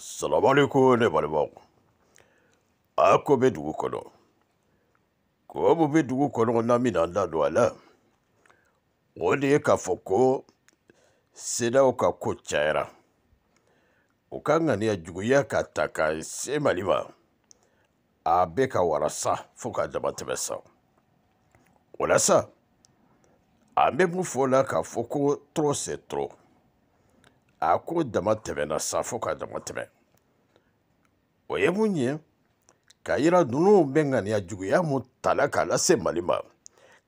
salamu ne balimaw a ko bɛ dugu kɔnɔ ko mun bɛ dugu kɔnɔ na min na da don a la o de ye k'a fɔ ko sedaw ka ko cayara o ka ŋaniya juguya ka ta ka se mali ma a bɛ ka warasa fo k'a dama tɛmɛ sa o la sa an bɛ mun fɔ o la k'a fɔ ko trop c'est trop a ko dama tɛmɛna sa fo ka dama tɛmɛ o ye mun ye k'a yira ninnu bɛ ŋaniya juguya mun tala k'a lase mali ma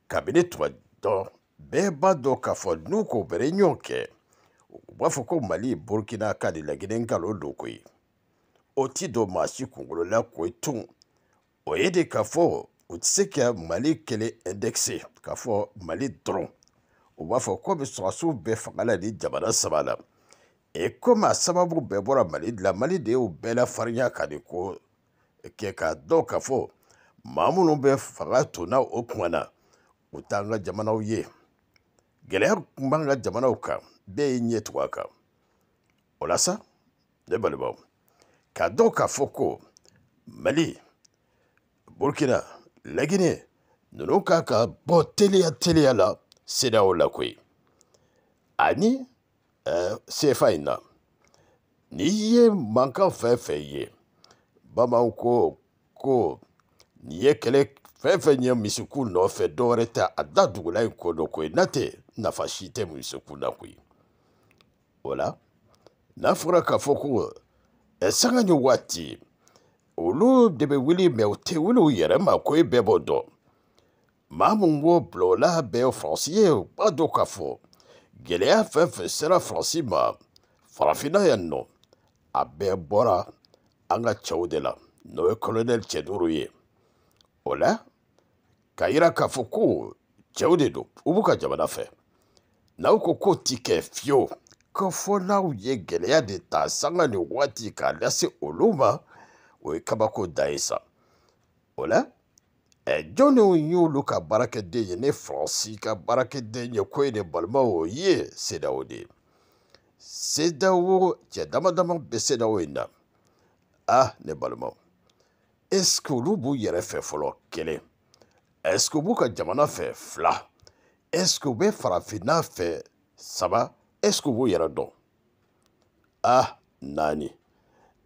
kabini tuma dɔn bɛɛ b'a dɔn k'a fɔ n'u k'o bɛrɛ ɲɔgɔn kɛ u b'a fɔ ko mali burukina ka di laginɛ nkalon don koyi o ti don maa si kunkolo la koyi tun o ye de k'a fɔ u tɛ se ka mali kelen indɛkise k'a fɔ mali dɔrɔn u b'a fɔ ko bɛ sɔrɔsiw bɛɛ fanga la ni jamana saba la e komi a sababu bɛɛ bɔra mali de la mali de y'o bɛɛ la farinya ka de ko kɛ k'a dɔn ka fɔ maa minnu bɛ fanga tonna o kuma na u t'an ka jamanaw ye gɛlɛya kun b'an ka jamanaw kan bɛɛ y'i ɲɛ tugu a kan o la sa ne balimaw k'a dɔn k'a fɔ ko mali burkina laginɛ ninnu k'a ka bɔ teliya teliya la sedaw la koyi ani sefa in n'i ye mankan fɛn fɛn ye bamananw ko ko nin ye kɛlɛ fɛn fɛn ye misiku nɔfɛ dɔwɛrɛ tɛ a da dugula in ko dɔ n'a tɛ nafa si na koyi o n'a fɔra k'a fɔ ko sanga ni waati olu de bɛ wuli mɛ u tɛ ma ko e bɛɛ b'o dɔn maa min b'o bila o la bɛɛ ye faransi ye u b'a dɔn gɛlɛya fɛn fɛn sera faransi ma farafinna yan nɔ a bɛɛ bɔra an ka cɛw de la n'o ye kolonɛli cɛ duuru ye o la ka yira k'a fɔ ko cɛw de don u b'u ka jamana fɛ n'aw ko k'o ti kɛ fiyewu ka fɔ n'aw ye gɛlɛya de ta sanga nin waati k'a lase olu ma o ye kabako dan ye sa o la E eh, jouni ou nyou lou ka barake de yene Fransi, ka barake de nyokwe nebalman ou ye seda ou di. E seda ou, tia damadaman beseda ou ina. Ah, nebalman, eske ou lou bou yere fe folo kele? Eske ou bou ka jamanan fe fla? Eske ou be farafina fe saba? Eske ou bou yere don? Ah, nani,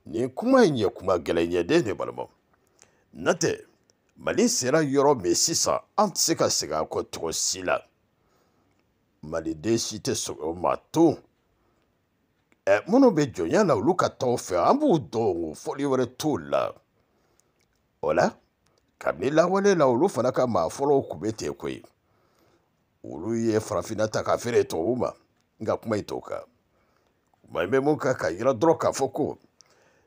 nin kouma inye kouma gele nyede, nebalman. Nate, mali sera yɔrɔ min sisan an tɛ se ka segin a kɔ cogo si la maliden si tɛ sɔn o ma tun ɛ minnu bɛ jɔnya la olu ka taa o fɛ an b'u dɔn o fɔli wɛrɛ t'o la o la kabini lawale la olu fana ka maa fɔlɔw tun bɛ ten koyi olu ye farafinna ta k'a feere tubabu ma nka kuma in t'o kan kuma in bɛ mun kan ka yira dɔrɔn k'a fɔ ko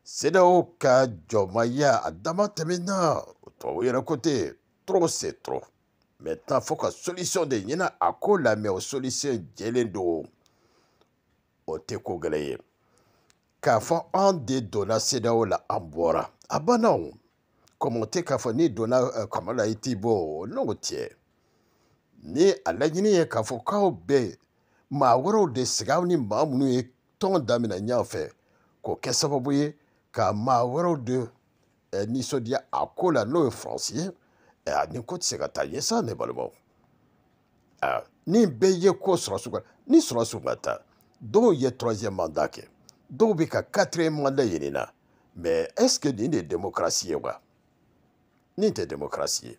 sedew ka jɔnmaya a dama tɛmɛna tubabu yɛrɛ ko tɛ yen trop c'est trop maintenant fo ka solution de ɲina a ko lamɛn o solution jɛlen don o tɛ ko gɛlɛn ye k'a fɔ an de donna sedaw la an bɔra a banna o kɔmɔ tɛ k'a fɔ n'i donna kama la i t'i bɔ o n'o tɛ ni a laɲini ye k'a fɔ k'aw bɛɛ maa wɛrɛw de sigi aw ni maa minnu ye tɔn daminɛ ɲɔgɔn fɛ k'o kɛ sababu ye ka maa wɛrɛw de Eh, nisɔndiya eh, a ah, ko la n'o ye faransi ye nin ko tɛ se ka taa ɲɛ sa ne balimaw ni bɛɛ ye ko sɔrɔsiw ka ni sɔrɔsiw ma taa dɔw ye troisième mandat kɛ dɔw bɛ ka quatrième mandat ɲini na mais est ce que nin de ye démocratie ye wa nin tɛ démocratie ye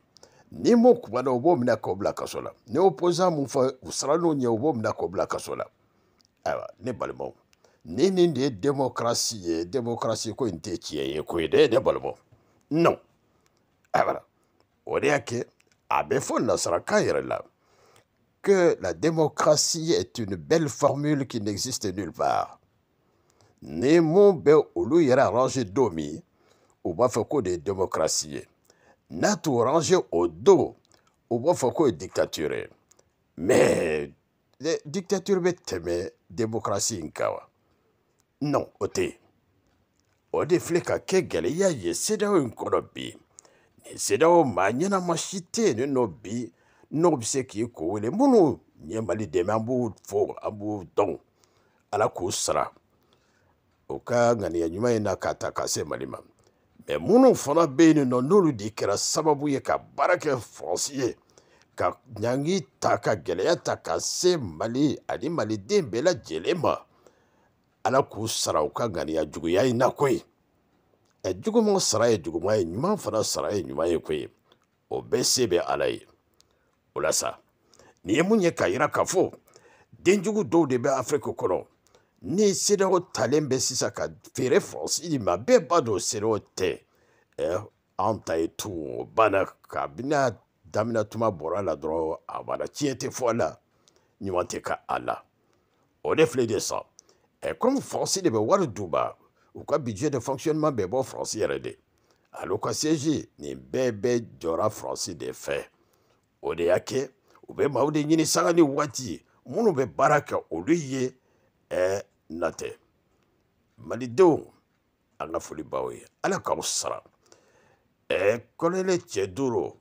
n'i m'o kuma na u b'o minɛ k'o bila kaso la ni opposant mun fɔ u siran n'o ɲɛ u b'o minɛ k'o bila kaso la ayiwa ah, ne balimaw ni ni de démocratie démocratie ye demokarasi ko in tɛ ko non voilà. o de y'a kɛ a bɛ fɔ nasarakan yɛrɛ la que la démocratie est une belle formule qui n'existe nulle part ni mon be ou yɛrɛ domi, domi de démocratie Natou n'a au dos, ou don de dictature mais dictature me, démocratie in kawa. non o tɛ o de filɛ ka kɛ gɛlɛya ye sedaw in kɔnɔ bi nin sedaw maa ɲɛnama si tɛ yen nɔ bi n'o bɛ se k'i ko wele minnu ɲɛ mali dɛmɛ an b'o fɔ an b'o dɔn ala k'u sara o ka ŋaniya ɲuman in na k'a ta k'a se mali ma mɛ minnu fana bɛ yen nɔ n'olu de kɛra sababu ye ka baara kɛ faransi ye ka ɲangi ta ka gɛlɛya ta ka se mali ani maliden bɛɛ lajɛlen ma ala k'u sara u ka ŋaniya juguya in na koyi e, ɛ sara ye juguman ye ɲuman fana sara ye ɲuman ye koyi o bɛɛ se bɛ ala ye o la sa nin ye mun ye k'a yira k'a fɔ denjugu dɔw de bɛ afiriki kɔnɔ ni sedeo talen bɛ sisan ka feere faransi ma bɛɛ b'a dɔn sedew tɛ an anw ta ye tu o banna kabini damina tuma bɔra la dɔrɔn a banna tiɲɛ tɛ fɔ a la ɲuman tɛ ka a la o de filɛ de san ɛkɔm eh, faransi de bɛ wari d'u ma u ka budget de fonctionnement bɛ bɔ faransi yɛrɛ de eh, ale ka siège nin bɛɛ bɛ jɔra faransi de fɛ o de y'a kɛ u bɛ maaw de ɲini sanga ni waati ye minnu bɛ baara kɛ olu ye ɛɛ natɛ malidenw an ka foli b'aw ye ala k'aw sara ɛɛ kɔlɔnɛ cɛ duuru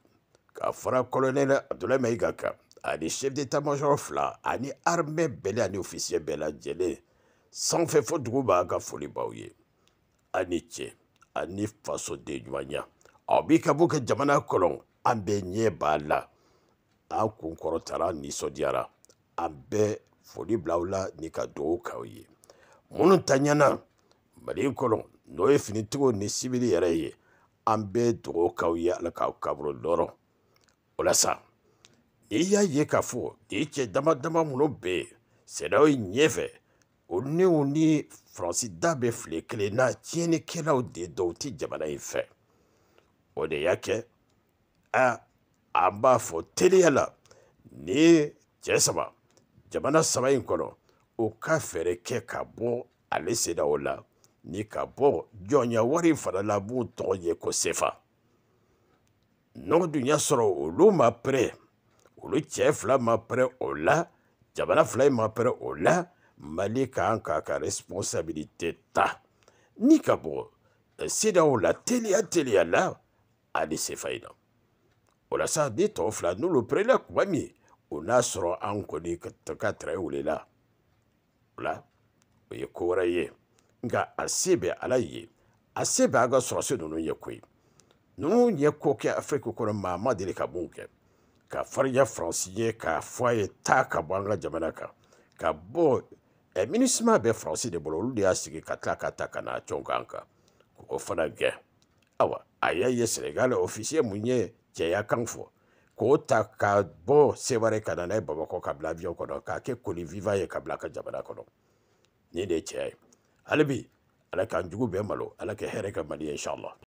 ka fara kɔlɔnɛ abudulayi mayiga kan ani chef d'état major fila ani armée bɛɛ ani officier bɛɛ lajɛlen sanfɛ fo dugu b'a ka foli b'aw ye a ni cɛ a ni fasoden ɲumanya aw b'i ka bɔ kɛ jamana kɔnɔ an bɛɛ ɲɛ b'a la an kun kɔrɔtara nisɔndiyara an bɛɛ foli bila la ni ka dugawu k'aw ye minnu ta ɲɛna mali kɔnɔ n'o ye finitigiw ni sibiri yɛrɛ ye an bɛɛ dugawu k'aw ye ala k'aw kaburu nɔrɔ o la sa n'i y'a ye k'a fɔ ni cɛ dama dama minnu bɛ yen sɛnɛw ɲɛfɛ onew ni faransida bɛ file kelen na tiɲɛnikɛlaw de dɔw tɛ jamana in fɛ o de y'a kɛ a an b'a fɔ teliya la ni cɛ saba jamana saba in kɔnɔ o ka fɛɛrɛ kɛ ka bɔ ale seda o la ni ka bɔ jɔnya wari fana la b'u tɔgɔ ye ko sefa n'o dun y'a sɔrɔ olu ma pɛrɛ olu cɛ fila ma pɛrɛ o la jamana fila in ma pɛrɛ o la mali kan k'a ka responsabilité ta ni ka bɔ eh, sedaw la teliya teliya la a de se fayi la o la sa ni tɔw fila n'olu perela kuma min o n'a sɔrɔ an kɔni ka tɛrɛ wulela o la o ye ko wɛrɛ ye nka a se bɛ ala ye a se bɛ an ka sɔrɔsi ninnu ye koyi ninnu ye ko kɛ afiriki kɔnɔ maa ma deli ka mun kɛ ka farinya faransi ye k'a fɔ a ye taa ka bɔ an ka jamana kan ka bɔ ɛ eh, minisma bɛ faransi de bolo olu de y'a sigi ka tila ka ta ka na cɔn kan kan k'o fana gɛn awa a y'a ye senegal ofisiye mun ye cɛya kan fɔ k'o ta ka bɔ seware ka na n'a bamakɔ ka bila vion kɔnɔ k'a kɛ koli viva ye ka bila ka jamana kɔnɔ ni de ye cɛya ye ala k'an jugu bɛɛ malo ala kɛ hɛrɛ ka mali ye inshallah